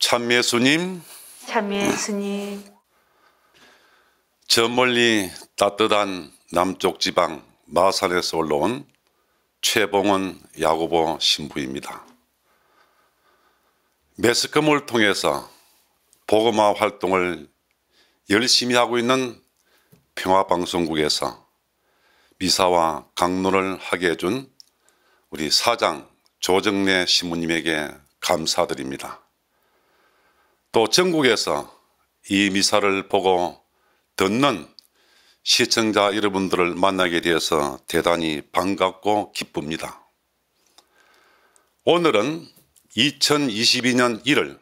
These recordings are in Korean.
참 예수님. 참 예수님. 저 멀리 따뜻한 남쪽 지방 마산에서 올라온 최봉은 야고보 신부입니다. 매스컴을 통해서 보그마 활동을 열심히 하고 있는 평화방송국에서 미사와 강론을 하게 해준 우리 사장 조정래 신부님에게 감사드립니다. 또 전국에서 이 미사를 보고 듣는 시청자 여러분들을 만나게 되어서 대단히 반갑고 기쁩니다. 오늘은 2022년 1월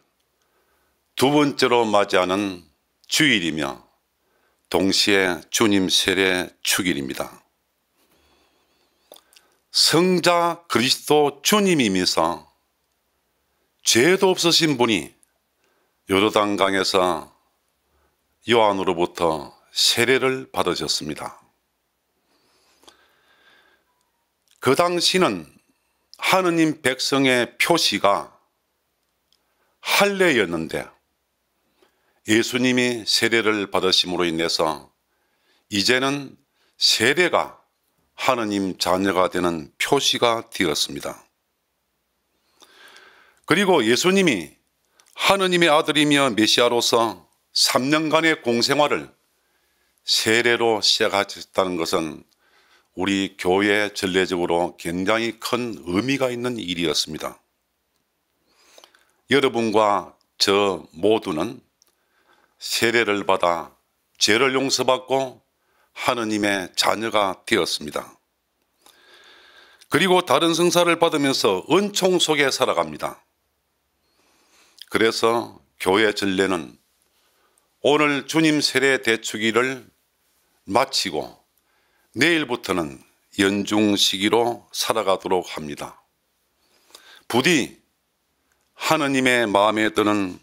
두 번째로 맞이하는 주일이며 동시에 주님 세례 축일입니다. 성자 그리스도 주님이면서 죄도 없으신 분이 요르단 강에서 요한으로부터 세례를 받으셨습니다. 그 당시는 하느님 백성의 표시가 할례였는데 예수님이 세례를 받으심으로 인해서 이제는 세례가 하느님 자녀가 되는 표시가 되었습니다. 그리고 예수님이 하느님의 아들이며 메시아로서 3년간의 공생활을 세례로 시작하셨다는 것은 우리 교회 전례적으로 굉장히 큰 의미가 있는 일이었습니다. 여러분과 저 모두는 세례를 받아 죄를 용서받고 하느님의 자녀가 되었습니다. 그리고 다른 성사를 받으면서 은총 속에 살아갑니다. 그래서 교회 전례는 오늘 주님 세례 대축일을 마치고 내일부터는 연중 시기로 살아가도록 합니다. 부디 하느님의 마음에 드는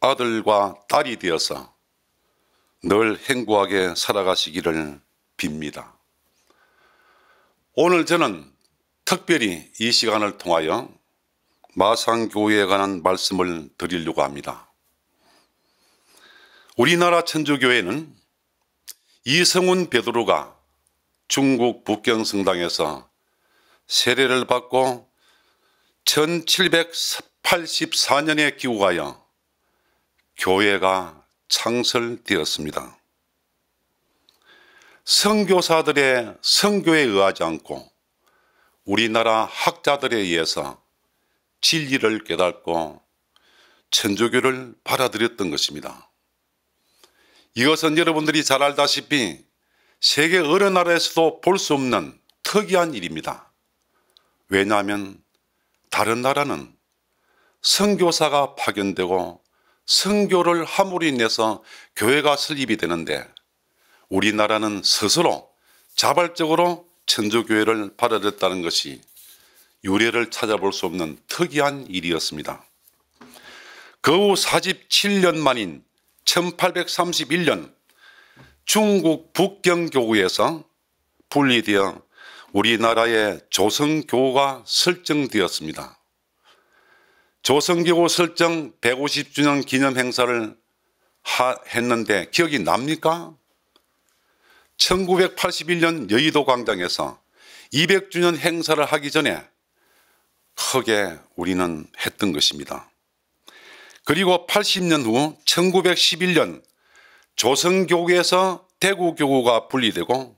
아들과 딸이 되어서 늘행구하게 살아가시기를 빕니다. 오늘 저는 특별히 이 시간을 통하여 마상교회에 관한 말씀을 드리려고 합니다. 우리나라 천주교회는 이성훈 베드로가 중국 북경성당에서 세례를 받고 1784년에 기후하여 교회가 창설되었습니다. 성교사들의 성교에 의하지 않고 우리나라 학자들에 의해서 진리를 깨닫고 천주교를 받아들였던 것입니다. 이것은 여러분들이 잘 알다시피 세계 어느 나라에서도 볼 수 없는 특이한 일입니다. 왜냐하면 다른 나라는 선교사가 파견되고 선교를 함으로 인해서 교회가 설립이 되는데 우리나라는 스스로 자발적으로 천주교회를 받아들였다는 것이 유례를 찾아볼 수 없는 특이한 일이었습니다. 그 후 47년 만인 1831년 중국 북경교구에서 분리되어 우리나라의 조선교가 구 설정되었습니다. 조선교구 설정 150주년 기념 행사를 하, 했는데 기억이 납니까? 1981년 여의도 광장에서 200주년 행사를 하기 전에 크게 우리는 했던 것입니다. 그리고 80년 후 1911년 조선교구에서 대구교구가 분리되고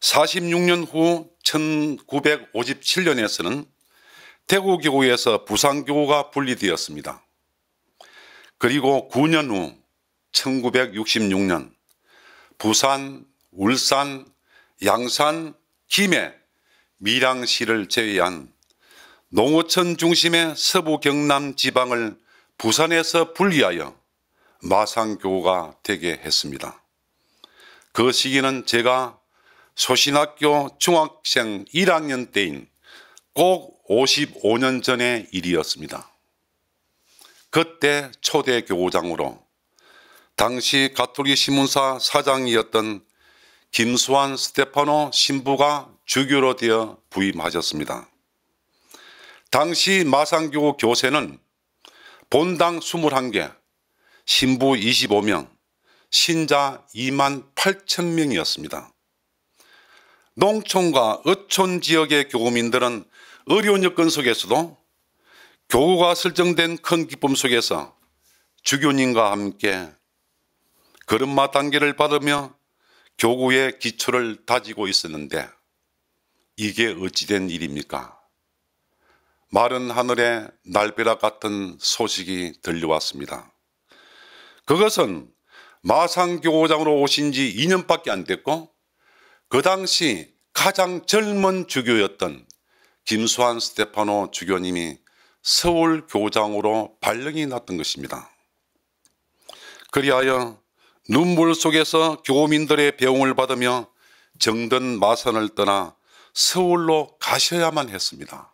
46년 후 1957년에서는 대구교구에서 부산교구가 분리되었습니다. 그리고 9년 후 1966년 부산, 울산, 양산, 김해, 밀양시를 제외한 농어촌 중심의 서부 경남 지방을 부산에서 분리하여 마산교가 되게 했습니다. 그 시기는 제가 소신학교 중학생 1학년 때인 꼭 55년 전의 일이었습니다. 그때 초대 교장으로 당시 가톨릭 신문사 사장이었던 김수환 스테파노 신부가 주교로 되어 부임하셨습니다. 당시 마상교 교세는 본당 21개, 신부 25명, 신자 2만 8천 명이었습니다. 농촌과 어촌 지역의 교우민들은 어려운 여건 속에서도 교구가 설정된 큰 기쁨 속에서 주교님과 함께 걸음마 단계를 받으며 교구의 기초를 다지고 있었는데 이게 어찌된 일입니까? 마른 하늘에 날벼락 같은 소식이 들려왔습니다. 그것은 마상교장으로 오신 지 2년밖에 안 됐고 그 당시 가장 젊은 주교였던 김수환 스테파노 주교님이 서울 교장으로 발령이 났던 것입니다. 그리하여 눈물 속에서 교민들의 배웅을 받으며 정든 마산을 떠나 서울로 가셔야만 했습니다.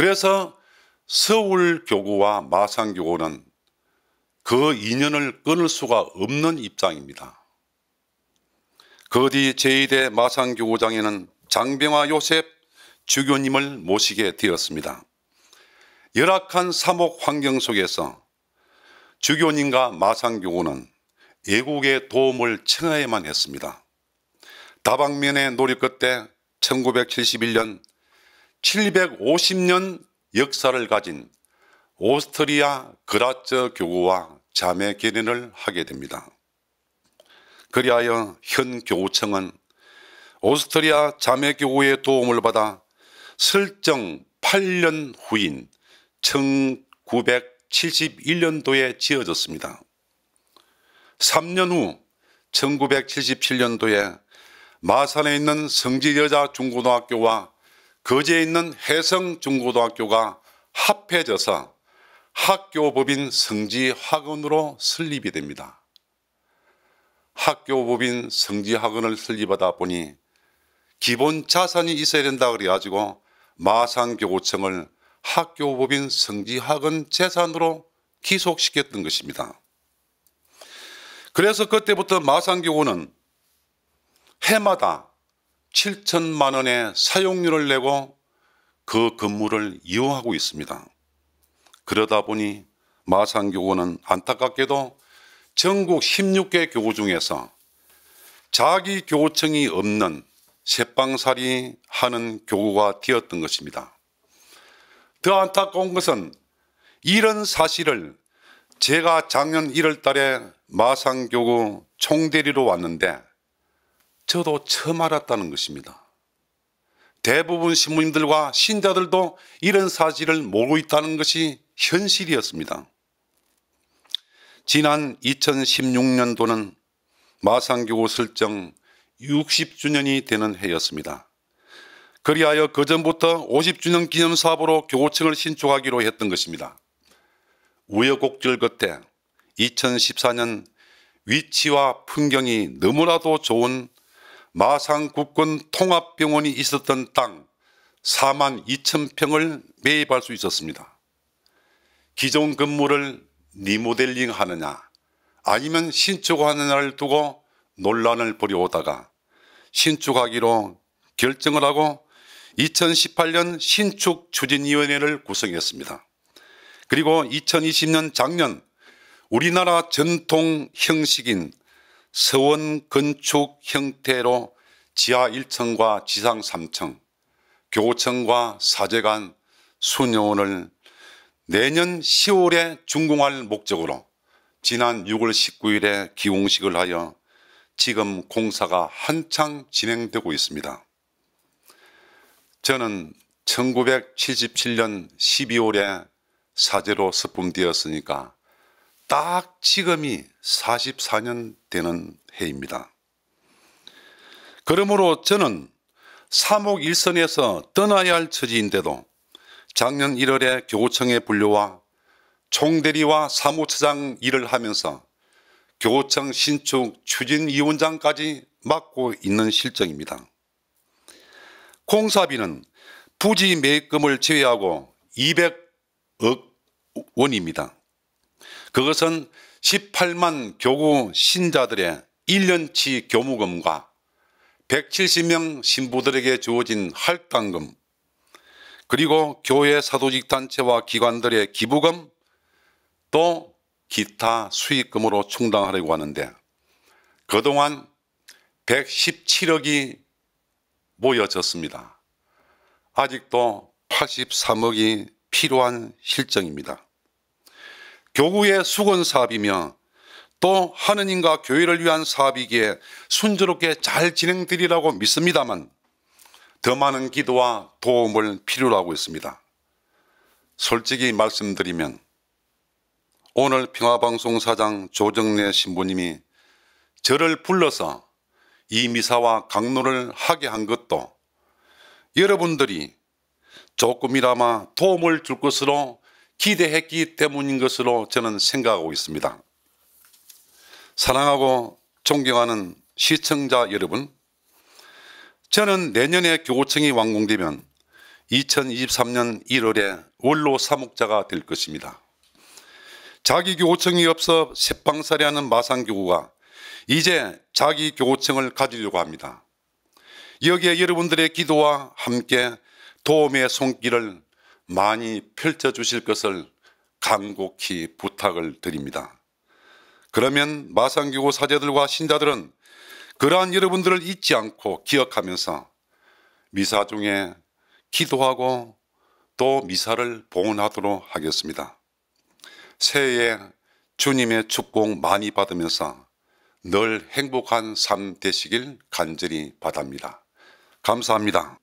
그래서 서울교구와 마산교구는 그 인연을 끊을 수가 없는 입장입니다. 그 뒤 제2대 마산교구장에는 장병화 요셉 주교님을 모시게 되었습니다. 열악한 사목 환경 속에서 주교님과 마산교구는 애국의 도움을 청하에만 했습니다. 다방면의 노력 끝에 1971년 750년 역사를 가진 오스트리아 그라츠 교구와 자매 결연을 하게 됩니다. 그리하여 현 교구청은 오스트리아 자매 교구의 도움을 받아 설정 8년 후인 1971년도에 지어졌습니다. 3년 후 1977년도에 마산에 있는 성지여자중고등학교와 거제에 있는 해성중고등학교가 합해져서 학교법인 성지학원으로 설립이 됩니다. 학교법인 성지학원을 설립하다 보니 기본 자산이 있어야 된다 고 그래가지고 마산교구청을 학교법인 성지학원 재산으로 기속시켰던 것입니다. 그래서 그때부터 마산교구는 해마다 7천만 원의 사용료를 내고 그 건물을 이용하고 있습니다. 그러다 보니 마산교구는 안타깝게도 전국 16개 교구 중에서 자기 교구청이 없는 새빵살이 하는 교구가 되었던 것입니다. 더 안타까운 것은 이런 사실을 제가 작년 1월 달에 마산교구 총대리로 왔는데 저도 처음 알았다는 것입니다. 대부분 신부님들과 신자들도 이런 사실을 모르고 있다는 것이 현실이었습니다. 지난 2016년도는 마상교구 설정 60주년이 되는 해였습니다. 그리하여 그전부터 50주년 기념 사업으로 교구층을 신축하기로 했던 것입니다. 우여곡절 끝에 2014년 위치와 풍경이 너무나도 좋은 마산국군 통합병원이 있었던 땅 4만 2천 평을 매입할 수 있었습니다. 기존 건물을 리모델링 하느냐 아니면 신축하느냐를 두고 논란을 벌여오다가 신축하기로 결정을 하고 2018년 신축 추진위원회를 구성했습니다. 그리고 2020년 작년 우리나라 전통 형식인 서원 건축 형태로 지하 1층과 지상 3층, 교청과 사제관, 수녀원을 내년 10월에 준공할 목적으로 지난 6월 19일에 기공식을 하여 지금 공사가 한창 진행되고 있습니다. 저는 1977년 12월에 사제로 습품되었으니까 딱 지금이 44년 되는 해입니다. 그러므로 저는 사목 일선에서 떠나야 할 처지인데도 작년 1월에 교구청에 분류와 총대리와 사무처장 일을 하면서 교구청 신축 추진위원장까지 맡고 있는 실정입니다. 공사비는 부지 매입금을 제외하고 200억 원입니다. 그것은 18만 교구 신자들의 1년치 교무금과 170명 신부들에게 주어진 할당금 그리고 교회 사도직 단체와 기관들의 기부금 또 기타 수익금으로 충당하려고 하는데 그동안 117억이 모여졌습니다. 아직도 83억이 필요한 실정입니다. 교구의 수건 사업이며 또 하느님과 교회를 위한 사업이기에 순조롭게 잘 진행되리라고 믿습니다만 더 많은 기도와 도움을 필요로 하고 있습니다. 솔직히 말씀드리면 오늘 평화방송사장 조정래 신부님이 저를 불러서 이 미사와 강론을 하게 한 것도 여러분들이 조금이라마 도움을 줄 것으로 기대했기 때문인 것으로 저는 생각하고 있습니다. 사랑하고 존경하는 시청자 여러분, 저는 내년에 교구청이 완공되면 2023년 1월에 원로 사목자가 될 것입니다. 자기 교구청이 없어 새방살이하는 마산교구가 이제 자기 교구청을 가지려고 합니다. 여기에 여러분들의 기도와 함께 도움의 손길을 많이 펼쳐 주실 것을 간곡히 부탁을 드립니다. 그러면 마상교구 사제들과 신자들은 그러한 여러분들을 잊지 않고 기억하면서 미사 중에 기도하고 또 미사를 봉헌하도록 하겠습니다. 새해에 주님의 축복 많이 받으면서 늘 행복한 삶 되시길 간절히 바랍니다. 감사합니다.